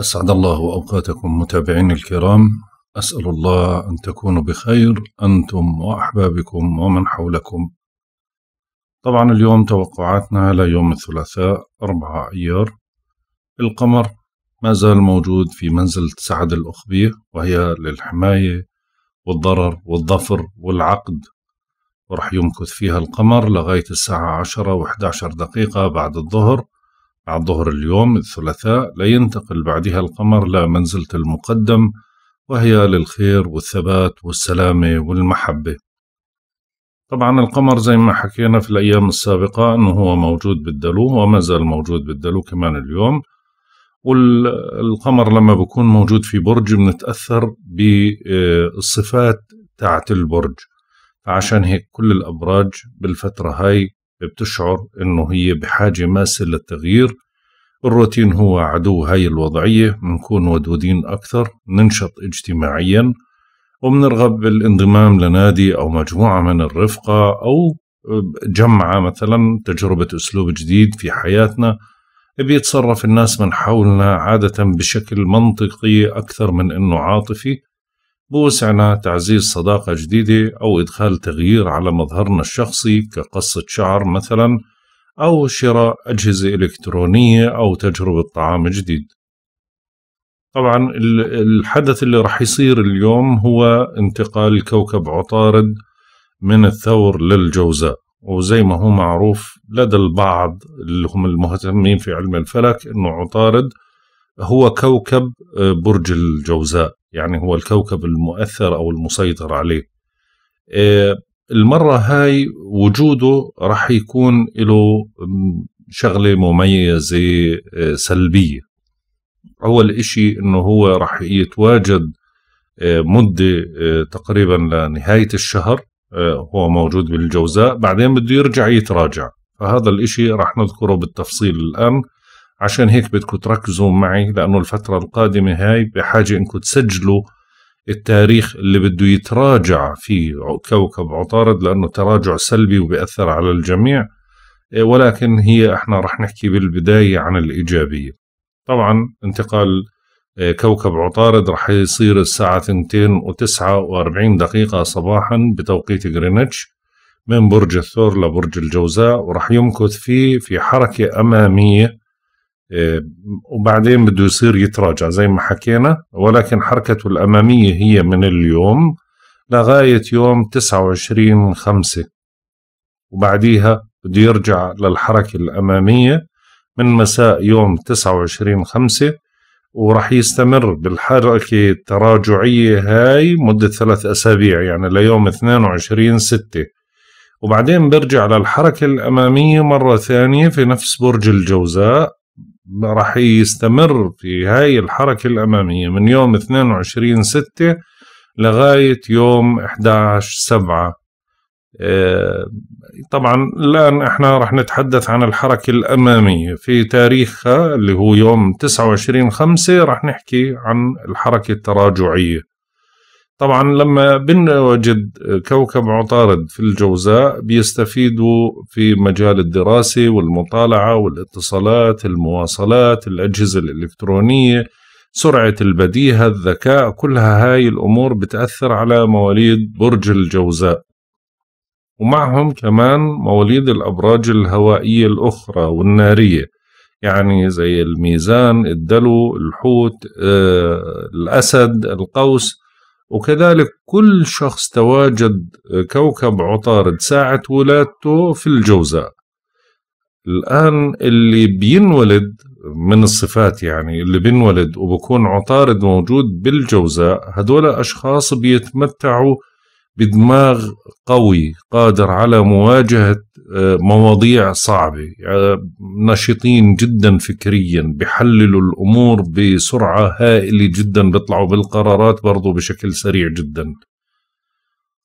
أسعد الله أوقاتكم متابعيني الكرام أسأل الله أن تكونوا بخير أنتم وأحبابكم ومن حولكم طبعا اليوم توقعاتنا ليوم الثلاثاء أربعة أيار القمر ما زال موجود في منزلة سعد الأخبية وهي للحماية والضرر والظفر والعقد ورح يمكث فيها القمر لغاية الساعة الساعة و11 دقيقة بعد الظهر على ظهر اليوم الثلاثاء لينتقل بعدها القمر لمنزلة المقدم وهي للخير والثبات والسلامة والمحبة طبعا القمر زي ما حكينا في الأيام السابقة أنه هو موجود بالدلو وما زال موجود بالدلو كمان اليوم والقمر لما بكون موجود في برج بنتأثر بالصفات تاعت البرج فعشان هيك كل الأبراج بالفترة هاي بتشعر انه هي بحاجه ماسه للتغيير الروتين هو عدو هاي الوضعيه بنكون ودودين اكثر ننشط اجتماعيا وبنرغب بالانضمام لنادي او مجموعه من الرفقه او جمعه مثلا تجربه اسلوب جديد في حياتنا بيتصرف الناس من حولنا عاده بشكل منطقي اكثر من انه عاطفي بوسعنا تعزيز صداقة جديدة أو إدخال تغيير على مظهرنا الشخصي كقصة شعر مثلا أو شراء أجهزة إلكترونية أو تجربة طعام جديد طبعا الحدث اللي راح يصير اليوم هو انتقال كوكب عطارد من الثور للجوزاء وزي ما هو معروف لدى البعض اللي هم المهتمين في علم الفلك انه عطارد هو كوكب آه، برج الجوزاء يعني هو الكوكب المؤثر أو المسيطر عليه آه، المرة هاي وجوده رح يكون له شغلة مميزة آه، سلبية أول إشي إنه هو رح يتواجد مدة تقريبا لنهاية الشهر هو موجود بالجوزاء بعدين بده يرجع يتراجع فهذا الإشي رح نذكره بالتفصيل الآن عشان هيك بدكم تركزوا معي لأنه الفترة القادمة هاي بحاجة إنكم تسجلوا التاريخ اللي بده يتراجع فيه كوكب عطارد لأنه تراجع سلبي وبيأثر على الجميع إيه، ولكن هي احنا رح نحكي بالبداية عن الإيجابية طبعا انتقال إيه، كوكب عطارد رح يصير الساعة اثنتين و واربعين دقيقة صباحا بتوقيت غرينتش من برج الثور لبرج الجوزاء ورح يمكث فيه في حركة أمامية آه، وبعدين بده يصير يتراجع زي ما حكينا ولكن حركته الأمامية هي من اليوم لغاية يوم 29 خمسة وبعديها بده يرجع للحركة الأمامية من مساء يوم 29 خمسة وراح يستمر بالحركة التراجعية هاي مدة ثلاث أسابيع يعني ليوم 22 ستة وبعدين برجع للحركة الأمامية مرة ثانية في نفس برج الجوزاء راح يستمر في هاي الحركة الأمامية من يوم 22 ستة لغاية يوم 11 سبعة آه، طبعا الآن احنا راح نتحدث عن الحركة الأمامية في تاريخها اللي هو يوم 29 خمسة راح نحكي عن الحركة التراجعية طبعا لما بنوجد كوكب عطارد في الجوزاء بيستفيدوا في مجال الدراسة والمطالعة والاتصالات المواصلات الأجهزة الإلكترونية سرعة البديهة الذكاء كلها هاي الأمور بتأثر على مواليد برج الجوزاء ومعهم كمان مواليد الأبراج الهوائية الأخرى والنارية يعني زي الميزان الدلو الحوت آه، الأسد القوس وكذلك كل شخص تواجد كوكب عطارد ساعة ولادته في الجوزاء الآن اللي بينولد من الصفات يعني اللي بينولد وبكون عطارد موجود بالجوزاء هدول أشخاص بيتمتعوا بدماغ قوي قادر على مواجهة آه، مواضيع صعبة نشيطين يعني جدا فكريا بحللوا الأمور بسرعة هائلة جدا بيطلعوا بالقرارات برضو بشكل سريع جدا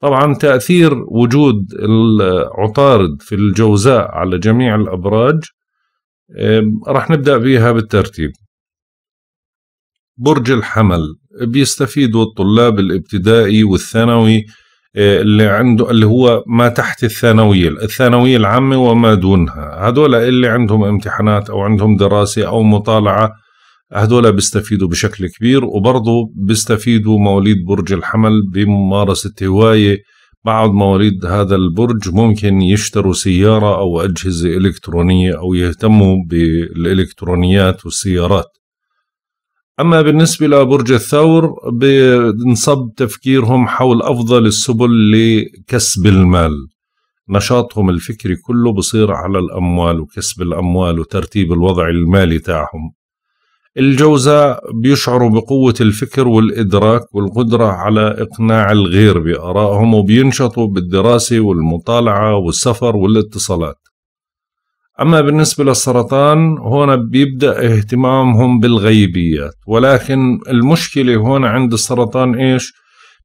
طبعا تأثير وجود العطارد في الجوزاء على جميع الأبراج رح نبدأ بها بالترتيب برج الحمل بيستفيدوا الطلاب الابتدائي والثانوي اللي عنده اللي هو ما تحت الثانويه الثانويه العامه وما دونها هدول اللي عندهم امتحانات او عندهم دراسه او مطالعه هدول بيستفيدوا بشكل كبير وبرضه بيستفيدوا مواليد برج الحمل بممارسه هوايه بعض مواليد هذا البرج ممكن يشتروا سياره او اجهزه الكترونيه او يهتموا بالالكترونيات والسيارات أما بالنسبة لبرج الثور بنصب تفكيرهم حول أفضل السبل لكسب المال نشاطهم الفكري كله بصير على الأموال وكسب الأموال وترتيب الوضع المالي تاعهم الجوزاء بيشعروا بقوة الفكر والإدراك والقدرة على إقناع الغير بآرائهم وبينشطوا بالدراسة والمطالعة والسفر والاتصالات أما بالنسبة للسرطان هنا بيبدأ اهتمامهم بالغيبيات ولكن المشكلة هنا عند السرطان إيش؟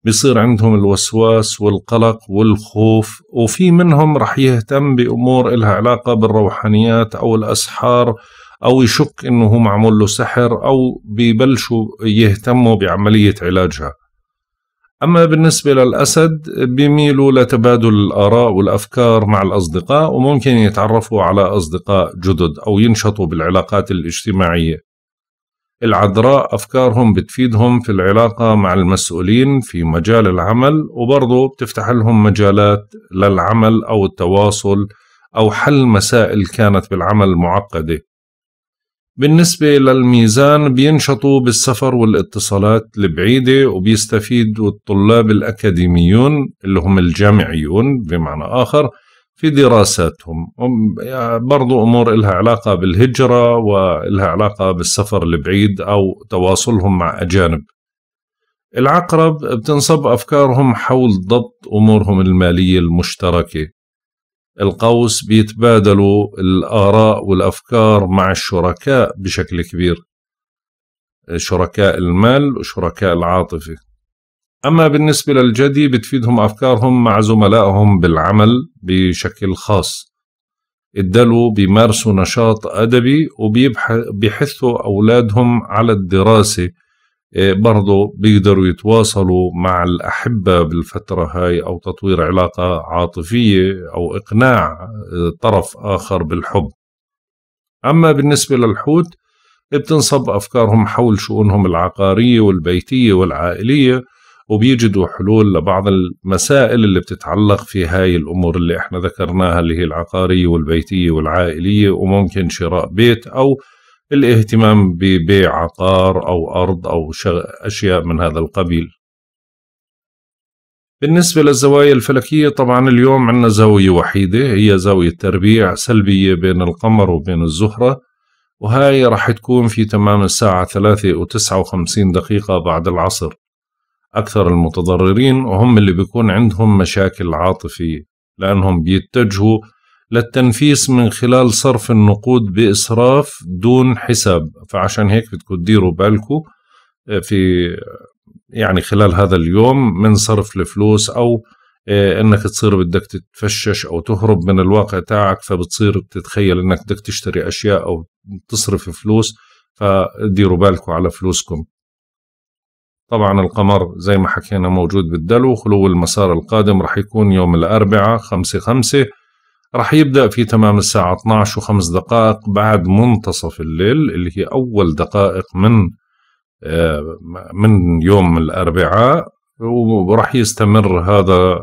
بيصير عندهم الوسواس والقلق والخوف وفي منهم رح يهتم بأمور إلها علاقة بالروحانيات أو الأسحار أو يشك إنه معمول له سحر أو ببلشوا يهتموا بعملية علاجها أما بالنسبة للأسد بيميلوا لتبادل الآراء والأفكار مع الأصدقاء وممكن يتعرفوا على أصدقاء جدد أو ينشطوا بالعلاقات الاجتماعية العذراء أفكارهم بتفيدهم في العلاقة مع المسؤولين في مجال العمل وبرضه بتفتح لهم مجالات للعمل أو التواصل أو حل مسائل كانت بالعمل معقدة بالنسبة للميزان بينشطوا بالسفر والاتصالات البعيدة وبيستفيد الطلاب الأكاديميون اللي هم الجامعيون بمعنى آخر في دراساتهم برضو أمور إلها علاقة بالهجرة وإلها علاقة بالسفر البعيد أو تواصلهم مع أجانب العقرب بتنصب أفكارهم حول ضبط أمورهم المالية المشتركة القوس بيتبادلوا الآراء والأفكار مع الشركاء بشكل كبير شركاء المال وشركاء العاطفة أما بالنسبة للجدي بتفيدهم أفكارهم مع زملائهم بالعمل بشكل خاص الدلو بيمارسوا نشاط أدبي وبيحثوا أولادهم على الدراسة إيه، برضو بيقدروا يتواصلوا مع الأحبة بالفترة هاي أو تطوير علاقة عاطفية أو إقناع إيه، طرف آخر بالحب أما بالنسبة للحوت بتنصب أفكارهم حول شؤونهم العقارية والبيتية والعائلية وبيجدوا حلول لبعض المسائل اللي بتتعلق في هاي الأمور اللي احنا ذكرناها اللي هي العقارية والبيتية والعائلية وممكن شراء بيت أو الاهتمام ببيع عقار أو أرض أو أشياء من هذا القبيل بالنسبة للزوايا الفلكية طبعا اليوم عندنا زاوية وحيدة هي زاوية تربيع سلبية بين القمر وبين الزهرة وهاي راح تكون في تمام الساعة ثلاثة وتسعة وخمسين دقيقة بعد العصر أكثر المتضررين وهم اللي بيكون عندهم مشاكل عاطفية لأنهم بيتجهوا للتنفيس من خلال صرف النقود بإسراف دون حساب فعشان هيك بدكم تديروا بالكم آه، في يعني خلال هذا اليوم من صرف الفلوس أو آه، انك تصير بدك تتفشش او تهرب من الواقع تاعك فبتصير تتخيل انك بدك تشتري اشياء او تصرف فلوس فديروا بالكم على فلوسكم طبعا القمر زي ما حكينا موجود بالدلو خلو المسار القادم رح يكون يوم الأربعاء خمسة خمسة راح يبدأ في تمام الساعة 12 وخمس دقائق بعد منتصف الليل اللي هي أول دقائق من آه، من يوم الأربعاء وراح يستمر هذا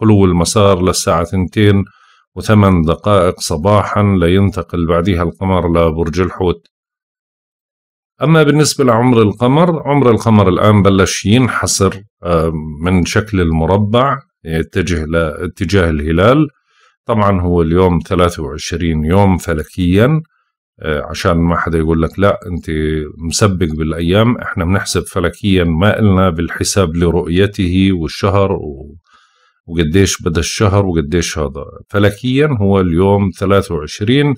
خلو المسار للساعة 2 وثمان دقائق صباحا لينتقل بعدها القمر لبرج الحوت أما بالنسبة لعمر القمر عمر القمر الآن بلش ينحصر آه، من شكل المربع يتجه لاتجاه الهلال طبعا هو اليوم 23 يوم فلكيا آه، عشان ما حدا يقول لك لا انت مسبق بالايام احنا بنحسب فلكيا ما إلنا بالحساب لرؤيته والشهر و... وقديش بدا الشهر وقديش هذا فلكيا هو اليوم 23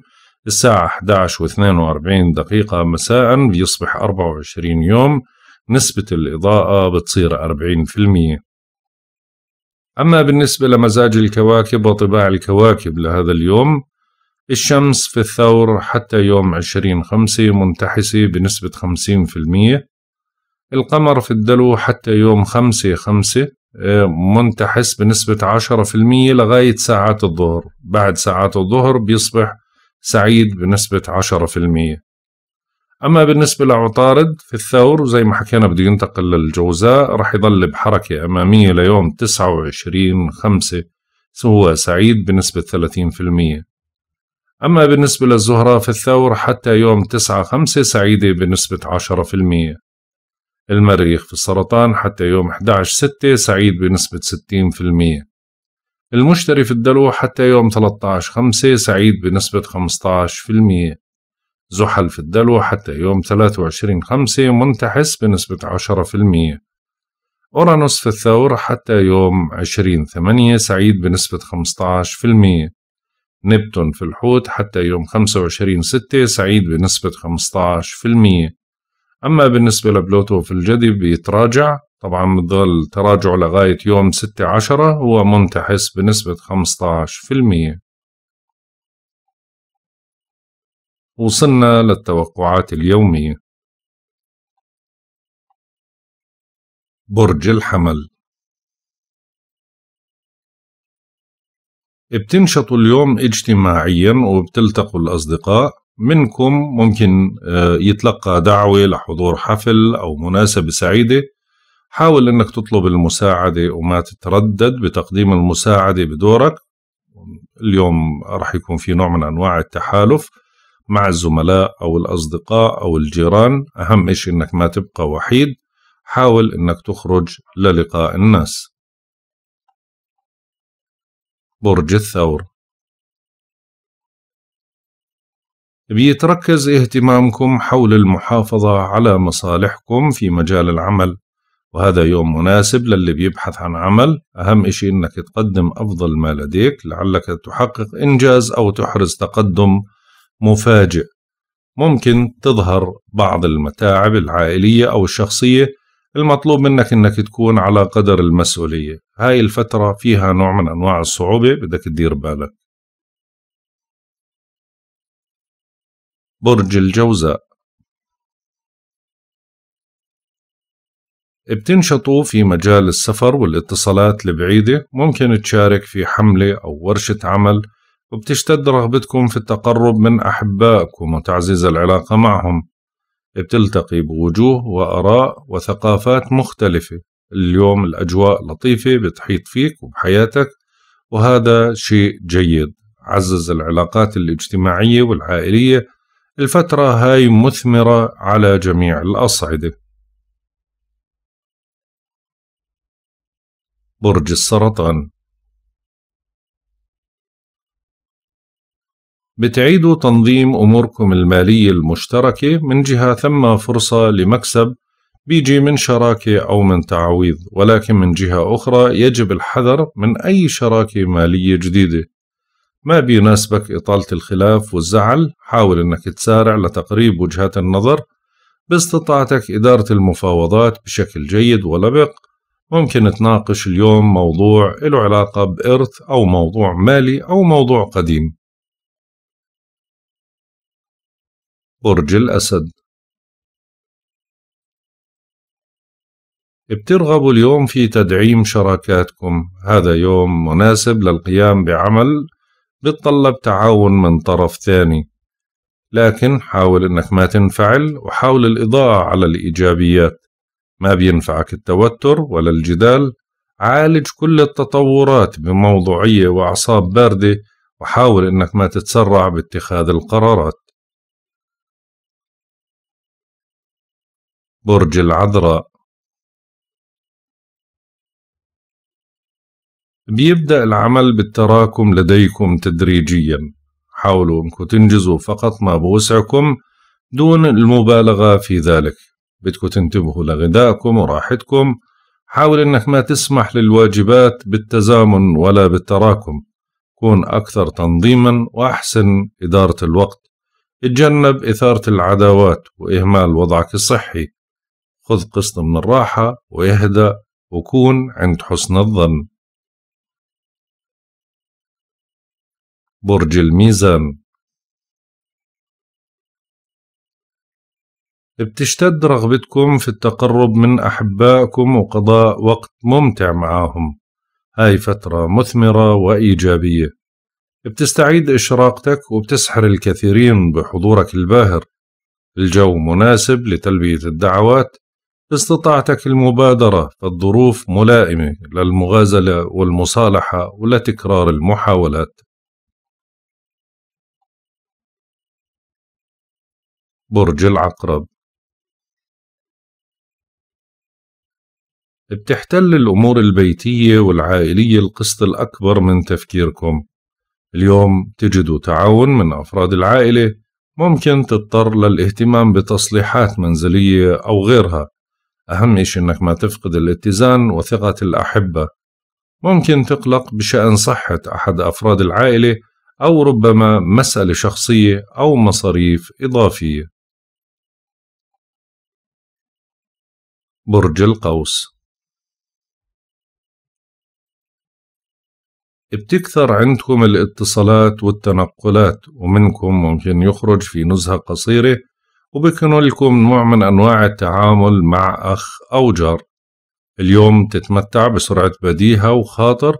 الساعة 11 و42 دقيقة مساء بيصبح 24 يوم نسبة الإضاءة بتصير 40% أما بالنسبة لمزاج الكواكب وطباع الكواكب لهذا اليوم الشمس في الثور حتى يوم عشرين خمسة منتحسة بنسبة خمسين في المية القمر في الدلو حتى يوم خمسة خمسة آه، منتحس بنسبة عشرة في المية لغاية ساعات الظهر بعد ساعات الظهر بيصبح سعيد بنسبة عشرة في المية أما بالنسبة لعطارد في الثور وزي ما حكينا بده ينتقل للجوزاء رح يضل بحركة أمامية ليوم 29 5 هو سعيد بنسبة 30% أما بالنسبة للزهرة في الثور حتى يوم 9 5 سعيدة بنسبة 10% المريخ في السرطان حتى يوم 11 6 سعيد بنسبة 60% المشتري في الدلو حتى يوم 13 5 سعيد بنسبة 15% زحل في الدلو حتى يوم 23 خمسة منتحس بنسبة 10% أورانوس في الثور حتى يوم 20 ثمانية سعيد بنسبة 15% نبتون في الحوت حتى يوم 25 ستة سعيد بنسبة 15% أما بالنسبة لبلوتو في الجدي بيتراجع طبعا بضل تراجع لغاية يوم 6 عشرة هو منتحس بنسبة 15% وصلنا للتوقعات اليومية برج الحمل بتنشطوا اليوم اجتماعيا وبتلتقوا الأصدقاء منكم ممكن آه، يتلقى دعوة لحضور حفل أو مناسبة سعيدة حاول أنك تطلب المساعدة وما تتردد بتقديم المساعدة بدورك اليوم رح يكون في نوع من أنواع التحالف مع الزملاء أو الأصدقاء أو الجيران أهم شيء أنك ما تبقى وحيد حاول أنك تخرج للقاء الناس برج الثور بيتركز اهتمامكم حول المحافظة على مصالحكم في مجال العمل وهذا يوم مناسب للي بيبحث عن عمل أهم إشي إنك تقدم أفضل ما لديك لعلك تحقق إنجاز أو تحرز تقدم مفاجئ ممكن تظهر بعض المتاعب العائلية أو الشخصية المطلوب منك أنك تكون على قدر المسؤولية هاي الفترة فيها نوع من أنواع الصعوبة بدك تدير بالك برج الجوزاء بتنشطوا في مجال السفر والاتصالات البعيدة ممكن تشارك في حملة أو ورشة عمل وبتشتد رغبتكم في التقرب من أحبائكم وتعزيز العلاقة معهم بتلتقي بوجوه وآراء وثقافات مختلفة اليوم الأجواء لطيفة بتحيط فيك وبحياتك وهذا شيء جيد عزز العلاقات الاجتماعية والعائلية الفترة هاي مثمرة على جميع الأصعدة برج السرطان بتعيدوا تنظيم أموركم المالية المشتركة من جهة ثم فرصة لمكسب بيجي من شراكة أو من تعويض ولكن من جهة أخرى يجب الحذر من أي شراكة مالية جديدة ما بيناسبك إطالة الخلاف والزعل حاول أنك تسارع لتقريب وجهات النظر باستطاعتك إدارة المفاوضات بشكل جيد ولبق ممكن تناقش اليوم موضوع له علاقة بإرث أو موضوع مالي أو موضوع قديم برج الأسد بترغبوا اليوم في تدعيم شراكاتكم هذا يوم مناسب للقيام بعمل بتطلب تعاون من طرف ثاني لكن حاول انك ما تنفعل وحاول الإضاءة على الإيجابيات ما بينفعك التوتر ولا الجدال عالج كل التطورات بموضوعية وأعصاب باردة وحاول انك ما تتسرع باتخاذ القرارات برج العذراء بيبدأ العمل بالتراكم لديكم تدريجيا حاولوا أنكم تنجزوا فقط ما بوسعكم دون المبالغة في ذلك بدكم تنتبهوا لغذائكم وراحتكم حاول أنك ما تسمح للواجبات بالتزامن ولا بالتراكم كون أكثر تنظيما وأحسن إدارة الوقت اتجنب إثارة العداوات وإهمال وضعك الصحي خذ قسط من الراحة واهدأ وكون عند حسن الظن برج الميزان بتشتد رغبتكم في التقرب من أحبائكم وقضاء وقت ممتع معاهم هاي فترة مثمرة وإيجابية بتستعيد إشراقتك وبتسحر الكثيرين بحضورك الباهر الجو مناسب لتلبية الدعوات استطاعتك المبادرة فالظروف ملائمة للمغازلة والمصالحة ولتكرار المحاولات برج العقرب بتحتل الأمور البيتية والعائلية القسط الأكبر من تفكيركم اليوم تجدوا تعاون من أفراد العائلة ممكن تضطر للاهتمام بتصليحات منزلية أو غيرها أهم شيء أنك ما تفقد الاتزان وثقة الأحبة ممكن تقلق بشأن صحة أحد أفراد العائلة أو ربما مسألة شخصية أو مصاريف إضافية برج القوس بتكثر عندكم الاتصالات والتنقلات ومنكم ممكن يخرج في نزهة قصيرة وبيكون لكم نوع من أنواع التعامل مع أخ أو جار اليوم تتمتع بسرعة بديهة وخاطر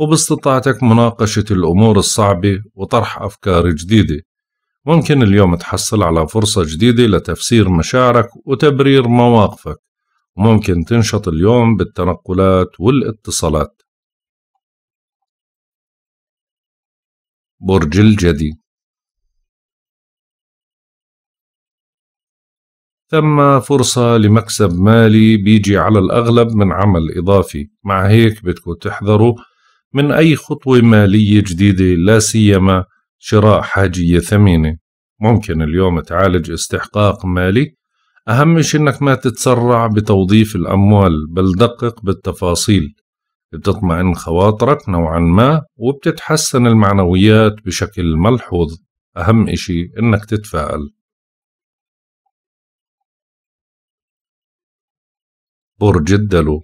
وباستطاعتك مناقشة الأمور الصعبة وطرح أفكار جديدة ممكن اليوم تحصل على فرصة جديدة لتفسير مشاعرك وتبرير مواقفك وممكن تنشط اليوم بالتنقلات والاتصالات برج الجدي ثم فرصة لمكسب مالي بيجي على الأغلب من عمل إضافي مع هيك بدكم تحذروا من أي خطوة مالية جديدة لا سيما شراء حاجية ثمينة ممكن اليوم تعالج استحقاق مالي أهم شي إنك ما تتسرع بتوظيف الأموال بل دقق بالتفاصيل بتطمئن خواطرك نوعا ما وبتتحسن المعنويات بشكل ملحوظ أهم إشي إنك تتفائل برج الدلو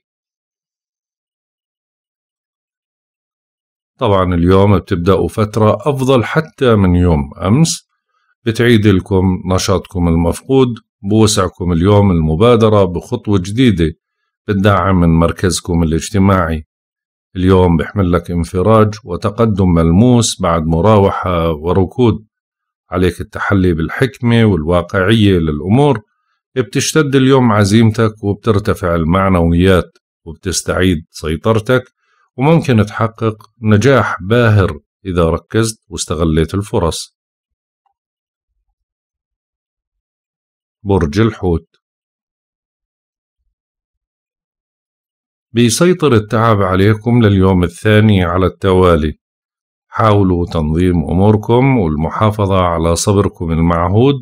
طبعا اليوم بتبدأوا فترة أفضل حتى من يوم أمس بتعيد لكم نشاطكم المفقود بوسعكم اليوم المبادرة بخطوة جديدة بتدعم من مركزكم الاجتماعي اليوم بحمل لك انفراج وتقدم ملموس بعد مراوحة وركود عليك التحلي بالحكمة والواقعية للأمور بتشتد اليوم عزيمتك وبترتفع المعنويات وبتستعيد سيطرتك وممكن تحقق نجاح باهر إذا ركزت واستغليت الفرص برج الحوت بيسيطر التعب عليكم لليوم الثاني على التوالي حاولوا تنظيم أموركم والمحافظة على صبركم المعهود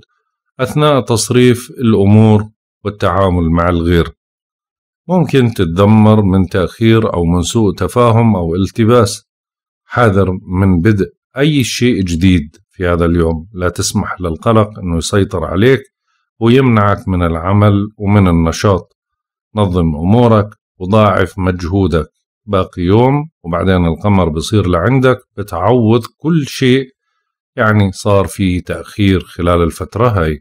أثناء تصريف الأمور والتعامل مع الغير ممكن تتدمر من تأخير أو من سوء تفاهم أو التباس حذر من بدء أي شيء جديد في هذا اليوم لا تسمح للقلق أنه يسيطر عليك ويمنعك من العمل ومن النشاط نظم أمورك وضاعف مجهودك باقي يوم وبعدين القمر بصير لعندك بتعوض كل شيء يعني صار فيه تأخير خلال الفترة هاي